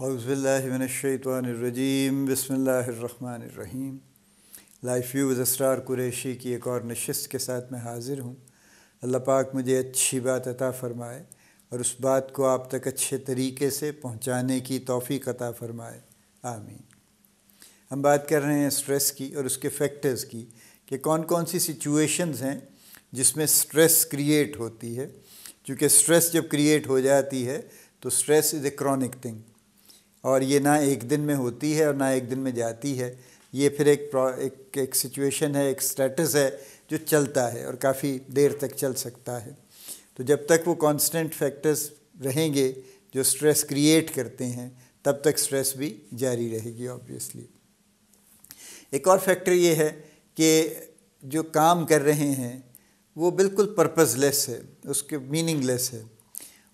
हौज़बिल्लिनशैतरजीम बसमीम life view असरार Qureshi की एक और नशस्त के साथ मैं हाज़िर हूँ अल्लाह पाक मुझे अच्छी बात अता फ़रमाए और उस बात को आप तक अच्छे तरीके से पहुँचाने की तोफ़ी अता फ़रमाए आमीन हम बात कर रहे हैं स्ट्रेस की और उसके फैक्टर्स की कि कौन कौन सी सिचुएशंस हैं जिसमें स्ट्रेस क्रिएट होती है चूँकि स्ट्रेस जब क्रिएट हो जाती है तो stress is a chronic thing और ये ना एक दिन में होती है और ना एक दिन में जाती है ये फिर एक एक, एक सिचुएशन है एक स्टेटस है जो चलता है और काफ़ी देर तक चल सकता है तो जब तक वो कांस्टेंट फैक्टर्स रहेंगे जो स्ट्रेस क्रिएट करते हैं तब तक स्ट्रेस भी जारी रहेगी ऑब्वियसली एक और फैक्टर ये है कि जो काम कर रहे हैं वो बिल्कुल पर्पज़लेस है उसके मीनिंगलेस है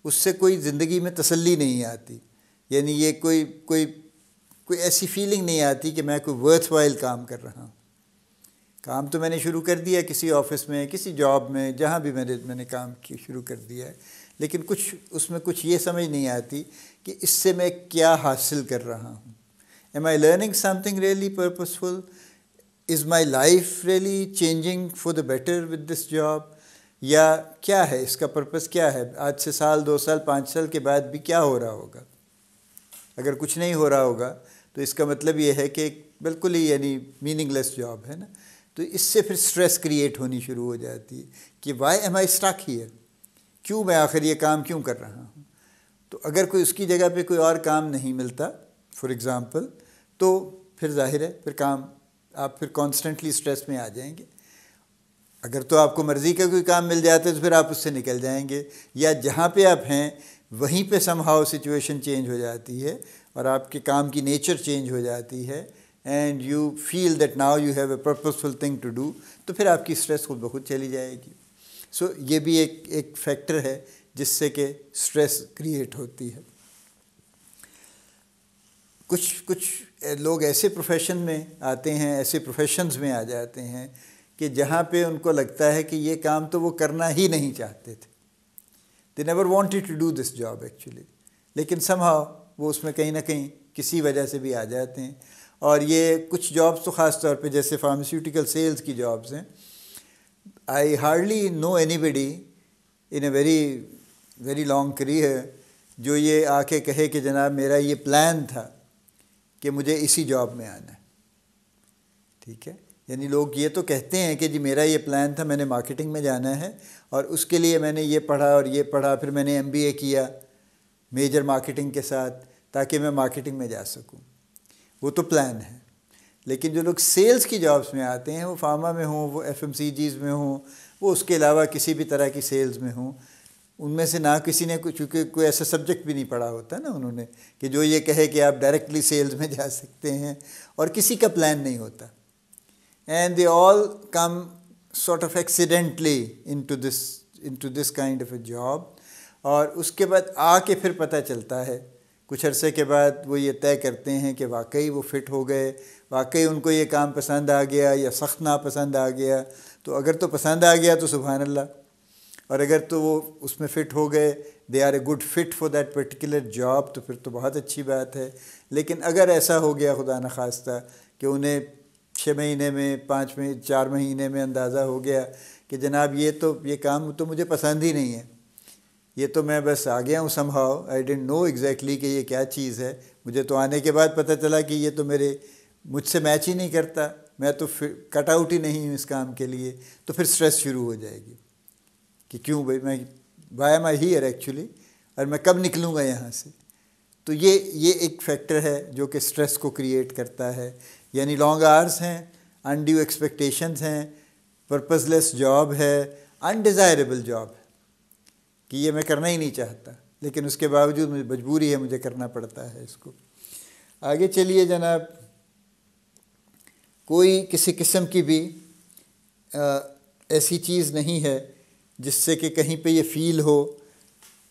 उससे कोई ज़िंदगी में तसल्ली नहीं आती यानी ये कोई कोई कोई ऐसी फीलिंग नहीं आती कि मैं कोई वर्थ वाइल काम कर रहा हूँ काम तो मैंने शुरू कर दिया किसी ऑफिस में किसी जॉब में जहाँ भी मैंने मैंने काम शुरू कर दिया है लेकिन कुछ उसमें कुछ ये समझ नहीं आती कि इससे मैं क्या हासिल कर रहा हूँ am I learning something really purposeful is my life really changing for the better with this job या क्या है इसका पर्पस क्या है आज से साल दो साल पाँच साल के बाद भी क्या हो रहा होगा अगर कुछ नहीं हो रहा होगा तो इसका मतलब ये है कि बिल्कुल ही यानी मीनिंगलेस जॉब है ना तो इससे फिर स्ट्रेस क्रिएट होनी शुरू हो जाती है कि वाई एम आई ही है क्यों मैं आखिर ये काम क्यों कर रहा हूँ तो अगर कोई उसकी जगह पे कोई और काम नहीं मिलता फॉर एग्ज़ाम्पल तो फिर जाहिर है फिर काम आप फिर कॉन्स्टेंटली स्ट्रेस में आ जाएंगे अगर तो आपको मर्ज़ी का कोई काम मिल जाता है तो फिर आप उससे निकल जाएंगे या जहाँ पे आप हैं वहीं पे समहाउ सिचुएशन चेंज हो जाती है और आपके काम की नेचर चेंज हो जाती है and you feel that now you have a purposeful thing to do तो फिर आपकी स्ट्रेस खुद बखुद चली जाएगी सो so, ये भी एक एक फैक्टर है जिससे कि स्ट्रेस क्रिएट होती है कुछ कुछ लोग ऐसे प्रोफेशन में आते हैं ऐसे प्रोफेशंस में आ जाते हैं कि जहाँ पे उनको लगता है कि ये काम तो वो करना ही नहीं चाहते थे they never wanted to do this job actually लेकिन समहाव वो उसमें कहीं ना कहीं किसी वजह से भी आ जाते हैं और ये कुछ जॉब्स तो ख़ास तौर पे जैसे फार्मास्यूटिकल सेल्स की जॉब्स हैं I hardly know anybody in a very very long career जो ये आके कहे कि जनाब मेरा ये प्लान था कि मुझे इसी जॉब में आना है ठीक है यानी लोग ये तो कहते हैं कि जी मेरा ये प्लान था मैंने मार्केटिंग में जाना है और उसके लिए मैंने ये पढ़ा और ये पढ़ा फिर मैंने एम किया मेजर मार्केटिंग के साथ ताकि मैं मार्केटिंग में जा सकूँ वो तो प्लान है लेकिन जो लोग सेल्स की जॉब्स में आते हैं वो फार्मा में हों वो एफ में हों वो उसके अलावा किसी भी तरह की सेल्स में हों उनमें से ना किसी ने कुछ क्योंकि कोई ऐसा सब्जेक्ट भी नहीं पढ़ा होता ना उन्होंने कि जो ये कहे कि आप डायरेक्टली सेल्स में जा सकते हैं और किसी का प्लान नहीं होता and they all come sort of accidentally into this into this kind of a job और उसके बाद आके फिर पता चलता है कुछ अरसे के बाद वो ये तय करते हैं कि वाकई वो फिट हो गए वाकई उनको ये काम पसंद आ गया या सख्त नापसंद आ गया तो अगर तो पसंद आ गया तो सुबहान अल्लाह और अगर तो वो उसमें फ़िट हो गए they are a good fit for that particular job तो फिर तो बहुत अच्छी बात है लेकिन अगर ऐसा हो गया खुदा न खास्ता कि उन्हें छः महीने में पाँच में चार महीने में अंदाज़ा हो गया कि जनाब ये तो ये काम तो मुझे पसंद ही नहीं है ये तो मैं बस आ गया हूँ somehow I don't know exactly कि ये क्या चीज़ है मुझे तो आने के बाद पता चला कि ये तो मेरे मुझसे मैच ही नहीं करता मैं तो फिर कट आउट ही नहीं हूँ इस काम के लिए तो फिर स्ट्रेस शुरू हो जाएगी कि क्यों भाई मैं why am I here actually और मैं कब निकलूँगा यहाँ से तो ये ये एक फैक्टर है जो कि स्ट्रेस को क्रिएट करता है यानी लॉन्ग आवर्स हैं अनड्यू एक्सपेक्टेशंस हैं पर्पसलेस जॉब है अनडिज़ायरेबल जॉब कि ये मैं करना ही नहीं चाहता लेकिन उसके बावजूद मुझे मजबूरी है मुझे करना पड़ता है इसको आगे चलिए जनाब कोई किसी किस्म की भी आ, ऐसी चीज़ नहीं है जिससे कि कहीं पे ये फील हो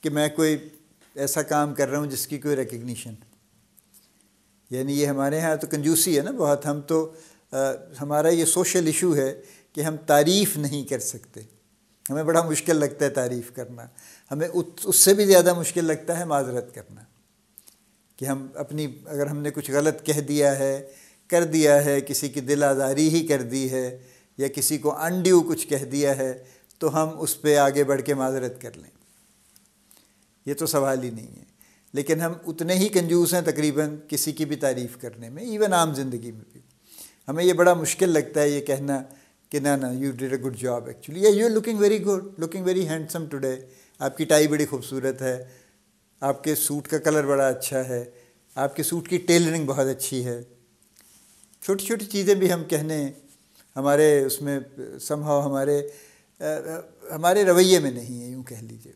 कि मैं कोई ऐसा काम कर रहा हूँ जिसकी कोई रिकग्निशन यानी ये हमारे यहाँ तो कंजूसी है ना बहुत हम तो आ, हमारा ये सोशल इशू है कि हम तारीफ़ नहीं कर सकते हमें बड़ा मुश्किल लगता है तारीफ़ करना हमें उससे भी ज़्यादा मुश्किल लगता है माजरत करना कि हम अपनी अगर हमने कुछ गलत कह दिया है कर दिया है किसी की दिल आज़ारी ही कर दी है या किसी को अनड्यू कुछ कह दिया है तो हम उस पर आगे बढ़ के माजरत कर लें ये तो सवाल ही नहीं है लेकिन हम उतने ही कंजूस हैं तकरीबन किसी की भी तारीफ़ करने में इवन आम जिंदगी में भी हमें ये बड़ा मुश्किल लगता है ये कहना कि ना ना you did a good job actually या you looking very good looking very handsome today आपकी टाई बड़ी खूबसूरत है आपके सूट का कलर बड़ा अच्छा है आपके सूट की टेलरिंग बहुत अच्छी है छोटी छोटी चीज़ें भी हम कहने हमारे उसमें समहाव हमारे आ, हमारे रवैये में नहीं है यूँ कह लीजिए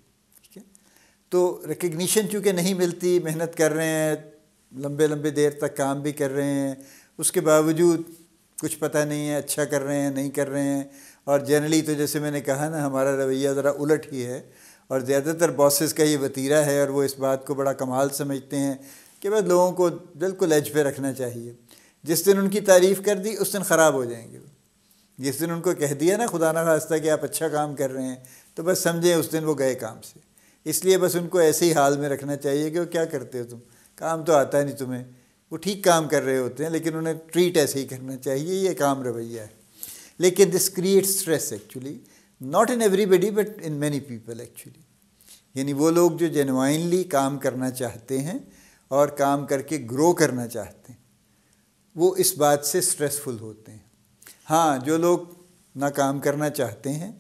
तो रिकग्निशन चूँकि नहीं मिलती मेहनत कर रहे हैं लंबे लंबे देर तक काम भी कर रहे हैं उसके बावजूद कुछ पता नहीं है अच्छा कर रहे हैं नहीं कर रहे हैं और जनरली तो जैसे मैंने कहा ना हमारा रवैया ज़रा उलट ही है और ज़्यादातर बॉसेस का ये वतीरा है और वो इस बात को बड़ा कमाल समझते हैं कि बस लोगों को बिल्कुल एज पे रखना चाहिए जिस दिन उनकी तारीफ़ कर दी उस दिन ख़राब हो जाएंगे वो जिस दिन उनको कह दिया ना खुदा ना खास्ता कि आप अच्छा काम कर रहे हैं तो बस समझें उस दिन वो गए काम से इसलिए बस उनको ऐसे ही हाल में रखना चाहिए कि वो क्या करते हो तुम काम तो आता नहीं तुम्हें वो ठीक काम कर रहे होते हैं लेकिन उन्हें ट्रीट ऐसे ही करना चाहिए ये काम रवैया है लेकिन this create stress actually not in everybody but in many people actually यानी वो लोग जो जेनवाइनली काम करना चाहते हैं और काम करके ग्रो करना चाहते हैं वो इस बात से स्ट्रेसफुल होते हैं हाँ जो लोग ना काम करना चाहते हैं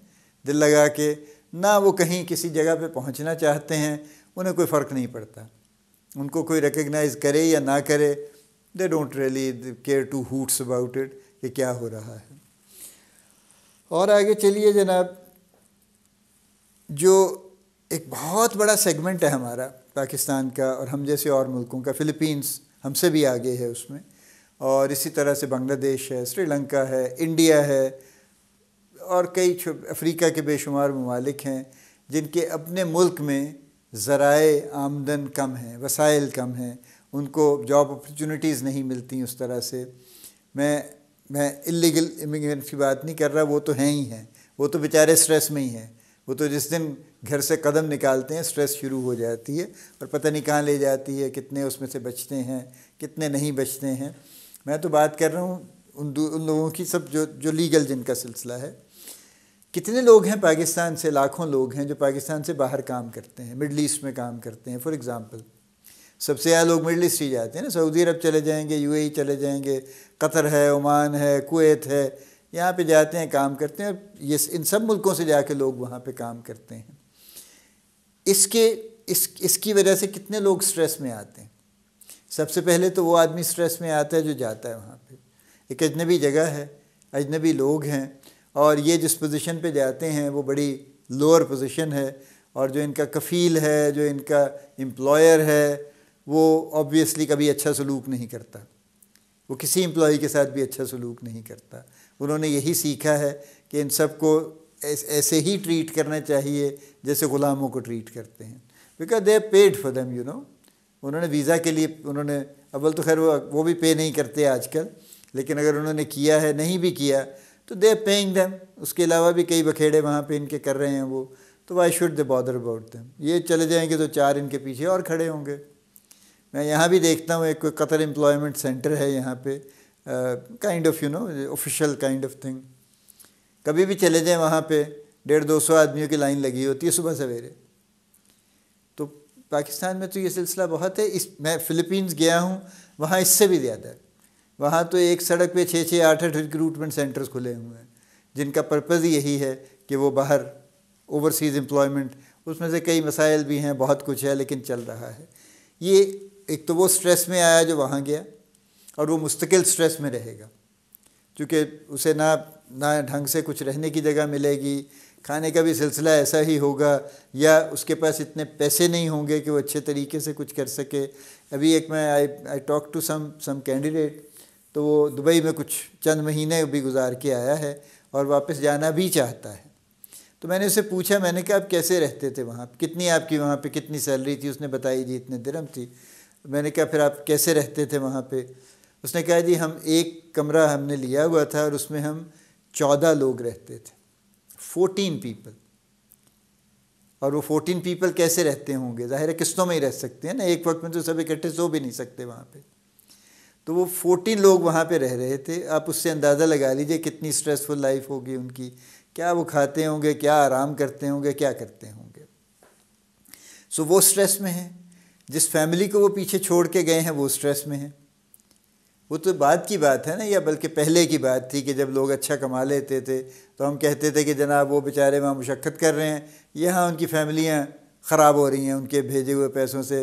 दिल लगा के ना वो कहीं किसी जगह पे पहुंचना चाहते हैं उन्हें कोई फ़र्क नहीं पड़ता उनको कोई रिकग्नाइज करे या ना करे they don't really care two hoots about it कि क्या हो रहा है और आगे चलिए जनाब जो एक बहुत बड़ा सेगमेंट है हमारा पाकिस्तान का और हम जैसे और मुल्कों का फ़िलिपींस हमसे भी आगे है उसमें और इसी तरह से बांग्लादेश है श्रीलंका है इंडिया है और कई अफ्रीका के बेशुमार ममालिक हैं जिनके अपने मुल्क में ज़राए आमदन कम हैं वसाइल कम हैं उनको जॉब अपॉर्चुनिटीज़ नहीं मिलती उस तरह से मैं मैं इलीगल इमिग्रेंट की बात नहीं कर रहा वो तो हैं ही हैं वो तो बेचारे स्ट्रेस में ही हैं वो तो जिस दिन घर से कदम निकालते हैं स्ट्रेस शुरू हो जाती है और पता नहीं कहाँ ले जाती है कितने उसमें से बचते हैं कितने नहीं बचते हैं मैं तो बात कर रहा हूँ उन उन लोगों की सब जो जो लीगल जिनका सिलसिला है कितने लोग हैं पाकिस्तान से लाखों लोग हैं जो पाकिस्तान से बाहर काम करते हैं मिडल ईस्ट में काम करते हैं फॉर एग्ज़ाम्पल सबसे ज़्यादा लोग मिडल ईस्ट ही जाते हैं ना सऊदी अरब चले जाएंगे यूएई चले जाएंगे कतर है ओमान है कुवैत है यहाँ पे जाते हैं काम करते हैं ये इन सब मुल्कों से जाके लोग वहाँ पे काम करते हैं इसके इस इसकी वजह से कितने लोग स्ट्रेस में आते हैं सबसे पहले तो वो आदमी स्ट्रेस में आता है जो जाता है वहाँ पर एक अजनबी जगह है अजनबी लोग हैं और ये जिस पोजीशन पे जाते हैं वो बड़ी लोअर पोजीशन है और जो इनका कफ़ील है जो इनका एम्प्लॉयर है वो ऑब्वियसली कभी अच्छा सलूक नहीं करता वो किसी एम्प्लॉय के साथ भी अच्छा सलूक नहीं करता उन्होंने यही सीखा है कि इन सबको ऐसे ही ट्रीट करना चाहिए जैसे ग़ुलामों को ट्रीट करते हैं because they paid for them you know उन्होंने वीज़ा के लिए उन्होंने अव्वल तो खैर वो वो भी पे नहीं करते आजकल लेकिन अगर उन्होंने किया है नहीं भी किया तो दे पेइंग दैम उसके अलावा भी कई बखेड़े वहाँ पे इनके कर रहे हैं वो तो why should they bother about them ये चले जाएंगे तो चार इनके पीछे और खड़े होंगे मैं यहाँ भी देखता हूँ एक कतर एम्प्लॉयमेंट सेंटर है यहाँ पे kind of you know official kind of thing कभी भी चले जाएँ वहाँ पे डेढ़ दो सौ आदमियों की लाइन लगी होती है सुबह सवेरे तो पाकिस्तान में तो ये सिलसिला बहुत है इस मैं फ़िलिपींस गया हूँ वहाँ इससे भी ज़्यादा है वहाँ तो एक सड़क पे छः छः आठ आठ रिक्रूटमेंट सेंटर्स खुले हुए हैं जिनका पर्पज़ यही है कि वो बाहर ओवरसीज़ एम्प्लॉयमेंट उसमें से कई मसाइल भी हैं बहुत कुछ है लेकिन चल रहा है ये एक तो वो स्ट्रेस में आया जो वहाँ गया और वो मुस्तकिल स्ट्रेस में रहेगा क्योंकि उसे ना ना ढंग से कुछ रहने की जगह मिलेगी खाने का भी सिलसिला ऐसा ही होगा या उसके पास इतने पैसे नहीं होंगे कि वो अच्छे तरीके से कुछ कर सके अभी एक मैं I I talk to some some candidate तो वो दुबई में कुछ चंद महीने भी गुजार के आया है और वापस जाना भी चाहता है तो मैंने उससे पूछा मैंने कहा आप कैसे रहते थे वहाँ कितनी आपकी वहाँ पे कितनी सैलरी थी उसने बताई जी इतने दरम थी मैंने कहा फिर आप कैसे रहते थे वहाँ पे उसने कहा जी हम एक कमरा हमने लिया हुआ था और उसमें हम चौदह लोग रहते थे फोर्टीन पीपल और वो फोर्टीन पीपल कैसे रहते होंगे ज़ाहिर है किस्तों में ही रह सकते हैं ना एक वक्त में तो सब इकट्ठे सो भी नहीं सकते वहाँ पर तो वो फोर्टीन लोग वहाँ पे रह रहे थे आप उससे अंदाज़ा लगा लीजिए कितनी स्ट्रेसफुल लाइफ होगी उनकी क्या वो खाते होंगे क्या आराम करते होंगे क्या करते होंगे सो वो स्ट्रेस में है जिस फैमिली को वो पीछे छोड़ के गए हैं वो स्ट्रेस में है वो तो बाद की बात है ना या बल्कि पहले की बात थी कि जब लोग अच्छा कमा लेते थे तो हम कहते थे कि जनाब वो बेचारे वहाँ मुशक्क़त कर रहे हैं यहाँ उनकी फैमिलियाँ ख़राब हो रही हैं उनके भेजे हुए पैसों से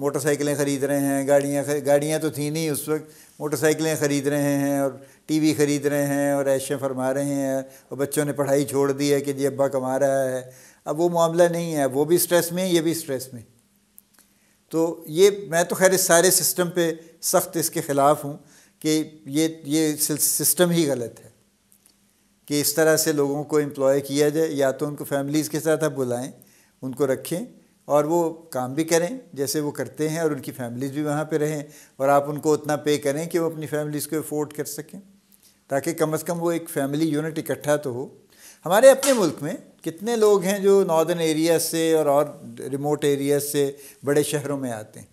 मोटरसाइकिलें ख़रीद रहे हैं गाड़ियाँ गाड़ियाँ तो थी नहीं उस वक्त मोटरसाइकिलें ख़रीद रहे हैं और टीवी ख़रीद रहे हैं और ऐशें फरमा रहे हैं और बच्चों ने पढ़ाई छोड़ दी है कि जी अब्बा कमा रहा है अब वो मामला नहीं है वो भी स्ट्रेस में ये भी स्ट्रेस में तो ये मैं तो खैर इस सारे सिस्टम पे सख्त इसके ख़िलाफ़ हूँ कि ये ये सिस्टम ही गलत है कि इस तरह से लोगों को एम्प्लॉय किया जाए या तो उनको फैमिलीज़ के साथ आप बुलाएँ उनको रखें और वो काम भी करें जैसे वो करते हैं और उनकी फैमिलीज़ भी वहाँ पे रहें और आप उनको उतना पे करें कि वो अपनी फैमिलीज़ को अफोर्ड कर सकें ताकि कम से कम वो एक फैमिली यूनिट इकट्ठा तो हो हमारे अपने मुल्क में कितने लोग हैं जो नॉर्दर्न एरिया से और और रिमोट एरिया से बड़े शहरों में आते हैं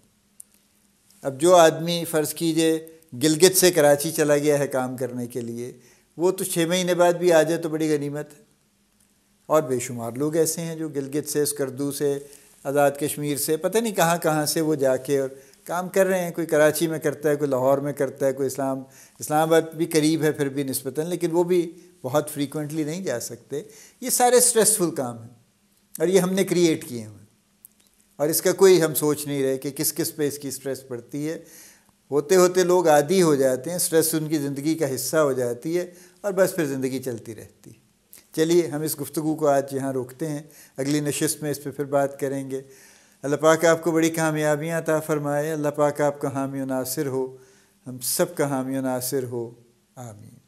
अब जो आदमी फ़र्ज़ कीजिए गिलगित से कराची चला गया है काम करने के लिए वो तो छः महीने बाद भी आ जाए तो बड़ी गनीमत है और बेशुमार लोग ऐसे हैं जो गिलगित से स्कर्दू से आज़ाद कश्मीर से पता नहीं कहाँ कहाँ से वो जाके और काम कर रहे हैं कोई कराची में करता है कोई लाहौर में करता है कोई इस्लाम इस्लामाबाद भी करीब है फिर भी नस्बता लेकिन वो भी बहुत फ्रीक्वेंटली नहीं जा सकते ये सारे स्ट्रेसफुल काम हैं और ये हमने क्रिएट किए हुए और इसका कोई हम सोच नहीं रहे कि किस किस पे इसकी स्ट्रेस पड़ती है होते होते लोग आदि हो जाते हैं स्ट्रेस उनकी ज़िंदगी का हिस्सा हो जाती है और बस फिर ज़िंदगी चलती रहती है चलिए हम इस गुफ्तु को आज यहाँ रोकते हैं अगली नशस्त में इस पर फिर बात करेंगे अल्लाह पाक आपको बड़ी कामयाबियाँ ता फ़रमाए अल्लाह पाक आपका हामी नासिर हो हम सब का हामी नासिर हो आमीन